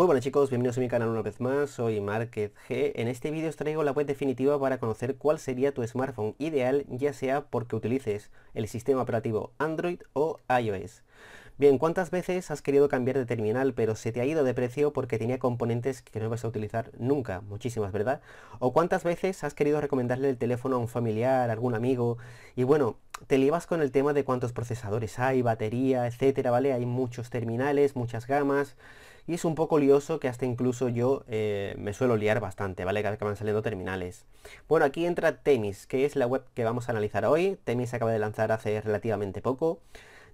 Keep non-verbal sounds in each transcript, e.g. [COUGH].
Muy buenas chicos, bienvenidos a mi canal una vez más, soy Market G. En este vídeo os traigo la web definitiva para conocer cuál sería tu smartphone ideal, ya sea porque utilices el sistema operativo Android o iOS. Bien, ¿cuántas veces has querido cambiar de terminal pero se te ha ido de precio porque tenía componentes que no vas a utilizar nunca? Muchísimas, ¿verdad? ¿O cuántas veces has querido recomendarle el teléfono a un familiar, algún amigo? Y bueno, te llevas con el tema de cuántos procesadores hay, batería, etcétera, ¿vale? Hay muchos terminales, muchas gamas. Y es un poco lioso que hasta incluso yo eh, me suelo liar bastante, ¿vale? que van saliendo terminales. Bueno, aquí entra Temis, que es la web que vamos a analizar hoy. Temis se acaba de lanzar hace relativamente poco.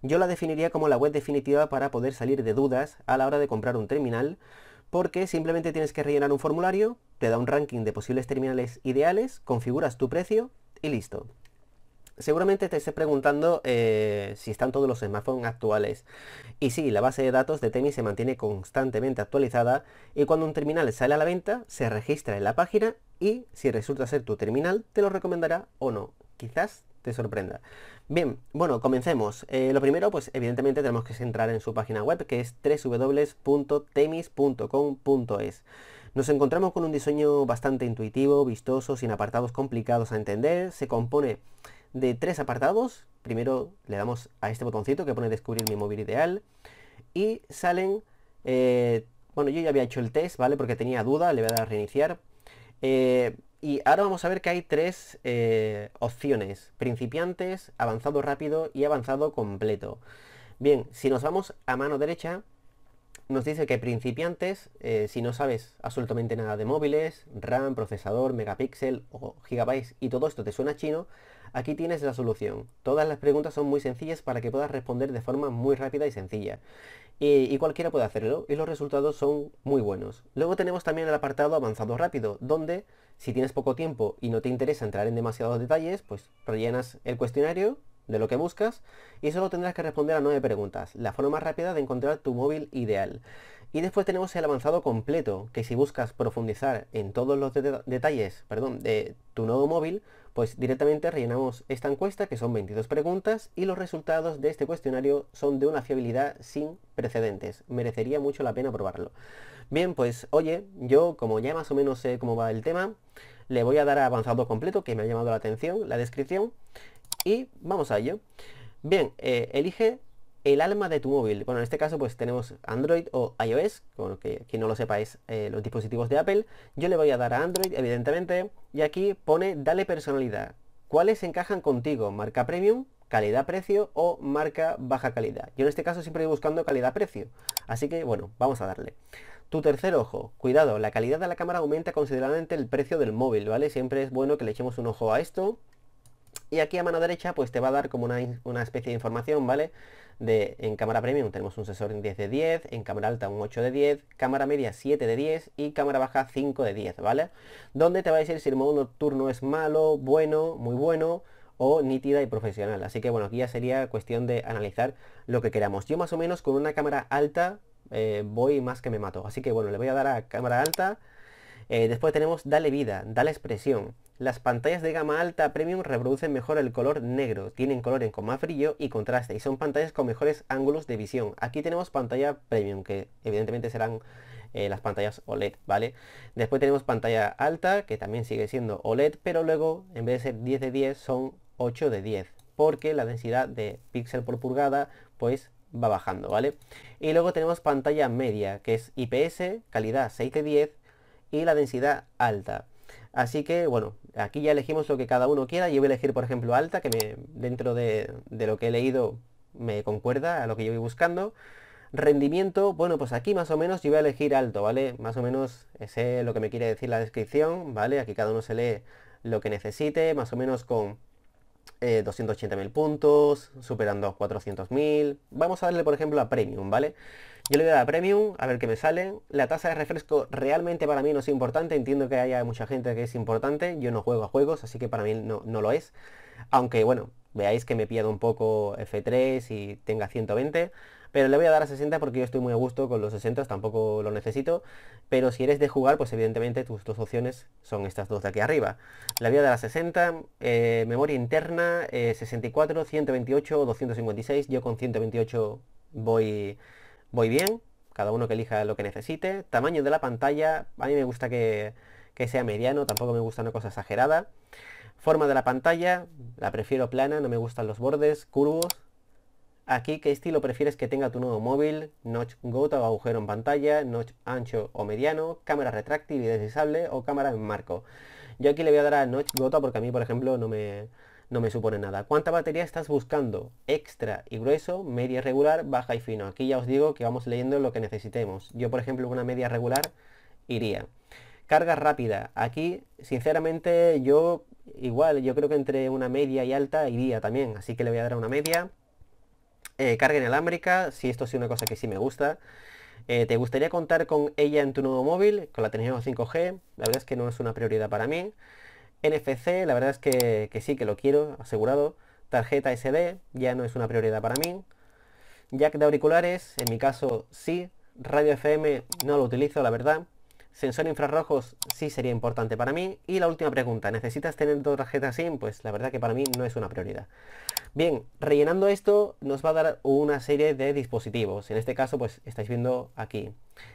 Yo la definiría como la web definitiva para poder salir de dudas a la hora de comprar un terminal, porque simplemente tienes que rellenar un formulario, te da un ranking de posibles terminales ideales, configuras tu precio y listo. Seguramente te estés preguntando eh, si están todos los smartphones actuales. Y sí, la base de datos de Temis se mantiene constantemente actualizada y cuando un terminal sale a la venta, se registra en la página y si resulta ser tu terminal, te lo recomendará o no. Quizás te sorprenda. Bien, bueno, comencemos. Eh, lo primero, pues evidentemente tenemos que entrar en su página web que es www.temis.com.es. Nos encontramos con un diseño bastante intuitivo, vistoso, sin apartados complicados a entender. Se compone de tres apartados. Primero le damos a este botoncito que pone descubrir mi móvil ideal y salen, eh, bueno yo ya había hecho el test, ¿vale? Porque tenía duda, le voy a dar a reiniciar. Eh, y ahora vamos a ver que hay tres eh, opciones, principiantes, avanzado rápido y avanzado completo. Bien, si nos vamos a mano derecha, nos dice que principiantes, eh, si no sabes absolutamente nada de móviles, RAM, procesador, megapíxel o gigabytes y todo esto te suena chino, aquí tienes la solución. Todas las preguntas son muy sencillas para que puedas responder de forma muy rápida y sencilla. y cualquiera puede hacerlo y los resultados son muy buenos. Luego tenemos también el apartado avanzado rápido, donde si tienes poco tiempo y no te interesa entrar en demasiados detalles, pues rellenas el cuestionario de lo que buscas y solo tendrás que responder a nueve preguntas, la forma más rápida de encontrar tu móvil ideal. Y después tenemos el avanzado completo, que si buscas profundizar en todos los detalles perdón, de tu nuevo móvil, pues directamente rellenamos esta encuesta, que son 22 preguntas, y los resultados de este cuestionario son de una fiabilidad sin precedentes. Merecería mucho la pena probarlo. Bien, pues oye, yo como ya más o menos sé cómo va el tema, le voy a dar a avanzado completo, que me ha llamado la atención, la descripción, y vamos a ello. Bien, eh, elige el alma de tu móvil. Bueno, en este caso pues tenemos Android o iOS, con que quien no lo sepa es eh, los dispositivos de Apple. Yo le voy a dar a Android, evidentemente, y aquí pone dale personalidad. ¿Cuáles encajan contigo? Marca premium, calidad-precio o marca baja calidad. Yo en este caso siempre voy buscando calidad-precio. Así que bueno, vamos a darle. Tu tercer ojo, cuidado, la calidad de la cámara aumenta considerablemente el precio del móvil, ¿vale? Siempre es bueno que le echemos un ojo a esto. Y aquí a mano derecha pues te va a dar como una, especie de información, ¿vale? De, en cámara premium tenemos un sensor en 10 de 10, en cámara alta un 8 de 10, cámara media 7 de 10 y cámara baja 5 de 10, ¿vale? Donde te va a decir si el modo nocturno es malo, bueno, muy bueno o nítida y profesional. Así que bueno, aquí ya sería cuestión de analizar lo que queramos. Yo más o menos con una cámara alta eh, voy más que me mato. Así que bueno, le voy a dar a cámara alta. Eh, después tenemos dale vida, dale expresión. Las pantallas de gama alta premium reproducen mejor el color negro, tienen colores con más brillo y contraste y son pantallas con mejores ángulos de visión. Aquí tenemos pantalla premium, que evidentemente serán eh, las pantallas OLED, ¿vale? Después tenemos pantalla alta, que también sigue siendo OLED, pero luego en vez de ser 10 de 10 son 8 de 10, porque la densidad de píxel por pulgada pues va bajando, ¿vale? Y luego tenemos pantalla media, que es IPS, calidad 6 de 10 y la densidad alta. Así que, bueno, aquí ya elegimos lo que cada uno quiera. Yo voy a elegir, por ejemplo, alta, que dentro de, lo que he leído me concuerda a lo que yo voy buscando. Rendimiento, bueno, pues aquí más o menos yo voy a elegir alto, ¿vale? Más o menos es eh, lo que me quiere decir la descripción, ¿vale? Aquí cada uno se lee lo que necesite, más o menos con 280.000 eh, puntos, superando 400.000. Vamos a darle, por ejemplo, a Premium, ¿vale? Yo le voy a dar Premium, a ver qué me sale. La tasa de refresco realmente para mí no es importante. Entiendo que haya mucha gente que es importante. Yo no juego a juegos, así que para mí no, lo es. Aunque bueno, veáis que me pierdo un poco F3 y tenga 120. Pero le voy a dar a 60 porque yo estoy muy a gusto con los 60, tampoco lo necesito. Pero si eres de jugar, pues evidentemente tus dos opciones son estas dos de aquí arriba. La voy de dar a 60, eh, memoria interna, 64, 128 o 256. Yo con 128 voy Voy bien, cada uno que elija lo que necesite. Tamaño de la pantalla, a mí me gusta que, sea mediano, tampoco me gusta una cosa exagerada. Forma de la pantalla, la prefiero plana, no me gustan los bordes, curvos. Aquí, ¿qué estilo prefieres que tenga tu nuevo móvil? Notch gota o agujero en pantalla, notch ancho o mediano, cámara retráctil y deslizable o cámara en marco. Yo aquí le voy a dar a notch gota porque a mí, por ejemplo, no me, no me supone nada. ¿Cuánta batería estás buscando? Extra y grueso, media regular, baja y fino. Aquí ya os digo que vamos leyendo lo que necesitemos. Yo, por ejemplo, una media regular iría. Carga rápida. Aquí, sinceramente, yo igual, yo creo que entre una media y alta iría también. Así que le voy a dar una media. Eh, carga inalámbrica, si esto es una cosa que sí me gusta. Eh, ¿Te gustaría contar con ella en tu nuevo móvil? Con la tecnología 5G, la verdad es que no es una prioridad para mí. NFC, la verdad es que, sí, que lo quiero, asegurado. Tarjeta SD, ya no es una prioridad para mí. Jack de auriculares, en mi caso sí. Radio FM no lo utilizo, la verdad. Sensor infrarrojos sí sería importante para mí. Y la última pregunta, ¿necesitas tener dos tarjetas SIM? Pues la verdad que para mí no es una prioridad. Bien, rellenando esto nos va a dar una serie de dispositivos. En este caso, pues estáis viendo aquí.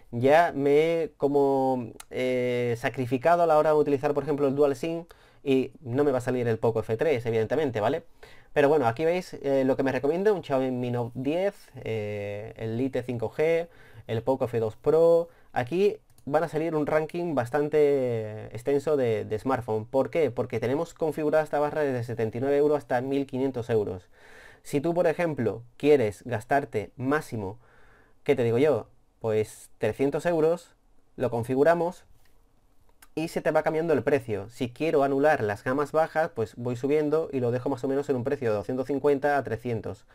Ya me he como eh, sacrificado a la hora de utilizar, por ejemplo, el Dual SIM y no me va a salir el Poco F3, evidentemente, ¿vale? Pero bueno, aquí veis eh, lo que me recomienda, un Xiaomi Mi Note 10, eh, el Lite 5G, el Poco F2 Pro. Aquí van a salir un ranking bastante extenso de, smartphone. ¿Por qué? Porque tenemos configurada esta barra desde 79 euros hasta 1500 euros. Si tú, por ejemplo, quieres gastarte máximo, ¿qué te digo yo? Pues 300 euros, lo configuramos y se te va cambiando el precio. Si quiero anular las gamas bajas, pues voy subiendo y lo dejo más o menos en un precio de 250 a 300.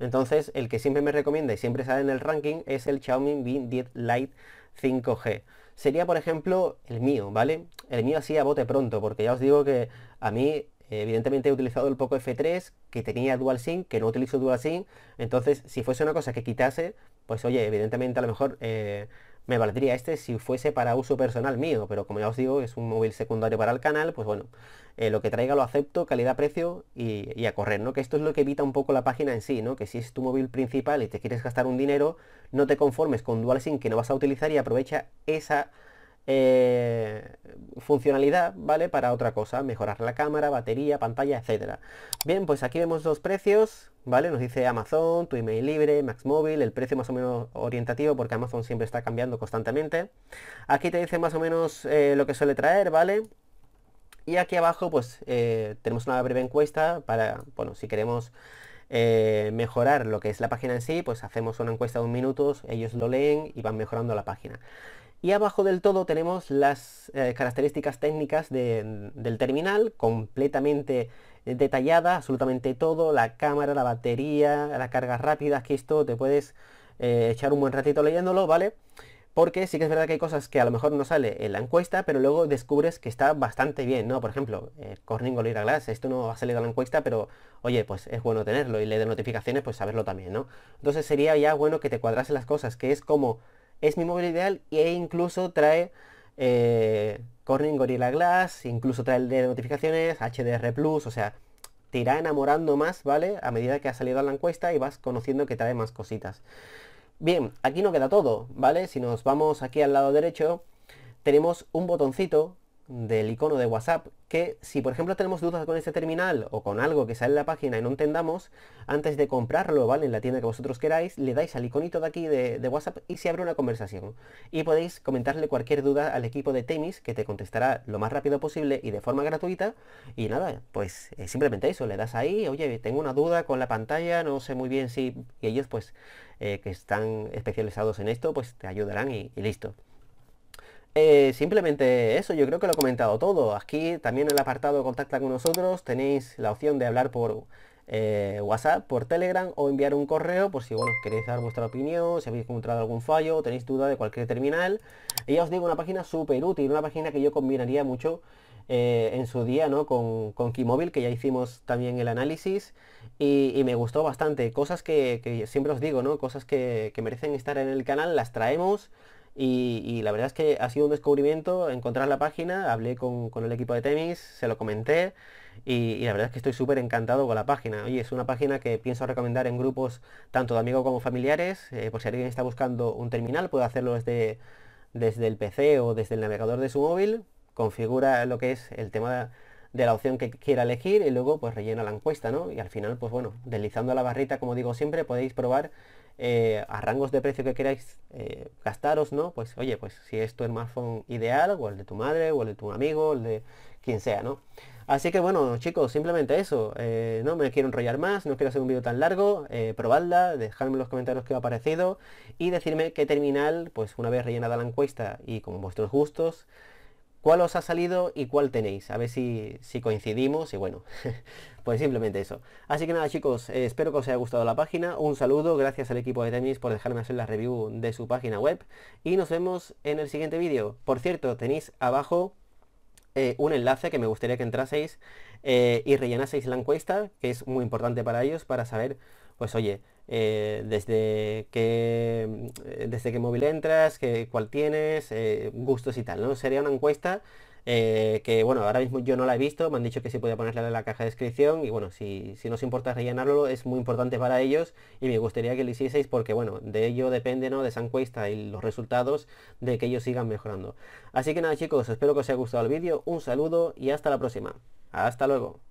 Entonces, el que siempre me recomienda y siempre sale en el ranking es el Xiaomi Mi 10 Lite 5G. Sería, por ejemplo, el mío, ¿vale? El mío así a bote pronto, porque ya os digo que a mí evidentemente he utilizado el Poco F3 que tenía DualSync, que no utilizo DualSync, entonces si fuese una cosa que quitase, pues oye, evidentemente a lo mejor eh, me valdría este si fuese para uso personal mío, pero como ya os digo, es un móvil secundario para el canal, pues bueno, eh, lo que traiga lo acepto, calidad-precio y, y, a correr, ¿no? Que esto es lo que evita un poco la página en sí, ¿no? Que si es tu móvil principal y te quieres gastar un dinero, no te conformes con DualSync que no vas a utilizar y aprovecha esa eh, funcionalidad, ¿vale? Para otra cosa, mejorar la cámara, batería, pantalla, etcétera. Bien, pues aquí vemos los precios, ¿vale? Nos dice Amazon, tu email libre, max móvil el precio más o menos orientativo porque Amazon siempre está cambiando constantemente. Aquí te dice más o menos eh, lo que suele traer, ¿vale? Y aquí abajo pues eh, tenemos una breve encuesta para, bueno, si queremos mejorar lo que es la página en sí, pues hacemos una encuesta de un minuto, ellos lo leen y van mejorando la página. Y abajo del todo tenemos las eh, características técnicas del terminal, completamente eh, detallada, absolutamente todo, la cámara, la batería, la carga rápida que esto te puedes eh, echar un buen ratito leyéndolo, ¿vale? Porque sí que es verdad que hay cosas que a lo mejor no sale en la encuesta, pero luego descubres que está bastante bien, ¿no? Por ejemplo, eh, Corning a Glass, esto no ha salido en la encuesta, pero oye, pues es bueno tenerlo y le de notificaciones, pues saberlo también, ¿no? Entonces sería ya bueno que te cuadrasen las cosas, que es como es mi móvil ideal e incluso trae eh, Corning Gorilla Glass, incluso trae el de notificaciones, HDR Plus, o sea, te irá enamorando más, ¿vale? A medida que ha salido a la encuesta y vas conociendo que trae más cositas. Bien, aquí no queda todo, ¿vale? Si nos vamos aquí al lado derecho, tenemos un botoncito del icono de WhatsApp, que si por ejemplo tenemos dudas con este terminal o con algo que sale en la página y no entendamos, antes de comprarlo, ¿vale? En la tienda que vosotros queráis, le dais al iconito de aquí de, WhatsApp y se abre una conversación. Y podéis comentarle cualquier duda al equipo de Temis, que te contestará lo más rápido posible y de forma gratuita. Y nada, pues eh, simplemente eso, le das ahí, oye, tengo una duda con la pantalla, no sé muy bien si... ellos pues, eh, que están especializados en esto, pues te ayudarán y listo. Eh, simplemente eso, yo creo que lo he comentado todo. Aquí también el apartado contacta con nosotros tenéis la opción de hablar por eh, WhatsApp, por Telegram o enviar un correo por si bueno, queréis dar vuestra opinión, si habéis encontrado algún fallo tenéis duda de cualquier terminal. Y ya os digo, una página súper útil, una página que yo combinaría mucho eh, en su día ¿no? con, con Keymobile, que ya hicimos también el análisis, y, me gustó bastante. Cosas que, siempre os digo, ¿no? cosas que merecen estar en el canal, las traemos y, la verdad es que ha sido un descubrimiento encontrar la página, hablé con, el equipo de Temis, se lo comenté y, la verdad es que estoy súper encantado con la página. Oye, es una página que pienso recomendar en grupos tanto de amigos como familiares, eh, por si alguien está buscando un terminal, puede hacerlo desde, desde el PC o desde el navegador de su móvil, configura lo que es el tema de, la opción que quiera elegir y luego pues rellena la encuesta, ¿no? Y al final, pues bueno, deslizando la barrita, como digo siempre, podéis probar eh, a rangos de precio que queráis eh, gastaros, ¿no? Pues oye, pues si es tu smartphone ideal, o el de tu madre, o el de tu amigo, o el de quien sea, ¿no? Así que bueno, chicos, simplemente eso. Eh, no me quiero enrollar más, no quiero hacer un vídeo tan largo. probadla, dejadme en los comentarios que os ha parecido y decirme qué terminal, pues una vez rellenada la encuesta y como vuestros gustos, cuál os ha salido y cuál tenéis. A ver si, si coincidimos y bueno, [LAUGHS] pues simplemente eso. Así que nada chicos, eh, espero que os haya gustado la página. Un saludo, gracias al equipo de Temis por dejarme hacer la review de su página web. Y nos vemos en el siguiente vídeo. Por cierto, tenéis abajo eh, un enlace que me gustaría que entraseis eh, y rellenaseis la encuesta, que es muy importante para ellos, para saber, pues oye, eh, desde que eh, desde qué móvil entras, qué, cuál tienes, eh, gustos y tal, ¿no? Sería una encuesta que bueno, ahora mismo yo no la he visto, me han dicho que se puede ponerla en la caja de descripción y bueno, si, si no importa rellenarlo es muy importante para ellos y me gustaría que lo hicieseis porque bueno, de ello depende ¿no? de esa encuesta y los resultados de que ellos sigan mejorando. Así que nada chicos, espero que os haya gustado el vídeo, un saludo y hasta la próxima. Hasta luego.